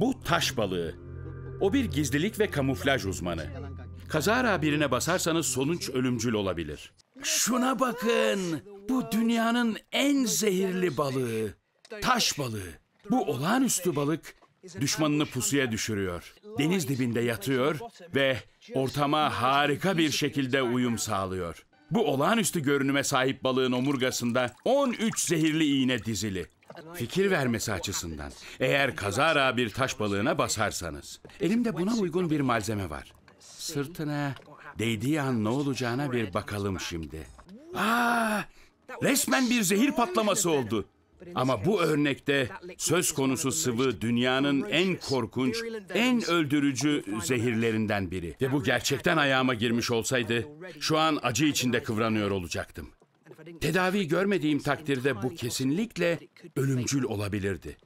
Bu taş balığı. O bir gizlilik ve kamuflaj uzmanı. Kazara birine basarsanız sonuç ölümcül olabilir. Şuna bakın. Bu dünyanın en zehirli balığı. Taş balığı. Bu olağanüstü balık düşmanını pusuya düşürüyor. Deniz dibinde yatıyor ve ortama harika bir şekilde uyum sağlıyor. Bu olağanüstü görünüme sahip balığın omurgasında 13 zehirli iğne dizili. Fikir vermesi açısından. Eğer kazara bir taş balığına basarsanız. Elimde buna uygun bir malzeme var. Sırtına değdiği an ne olacağına bir bakalım şimdi. Aa! Ah, resmen bir zehir patlaması oldu. Ama bu örnekte söz konusu sıvı dünyanın en korkunç, en öldürücü zehirlerinden biri. Ve bu gerçekten ayağıma girmiş olsaydı şu an acı içinde kıvranıyor olacaktım. Tedavi görmediğim takdirde bu kesinlikle ölümcül olabilirdi.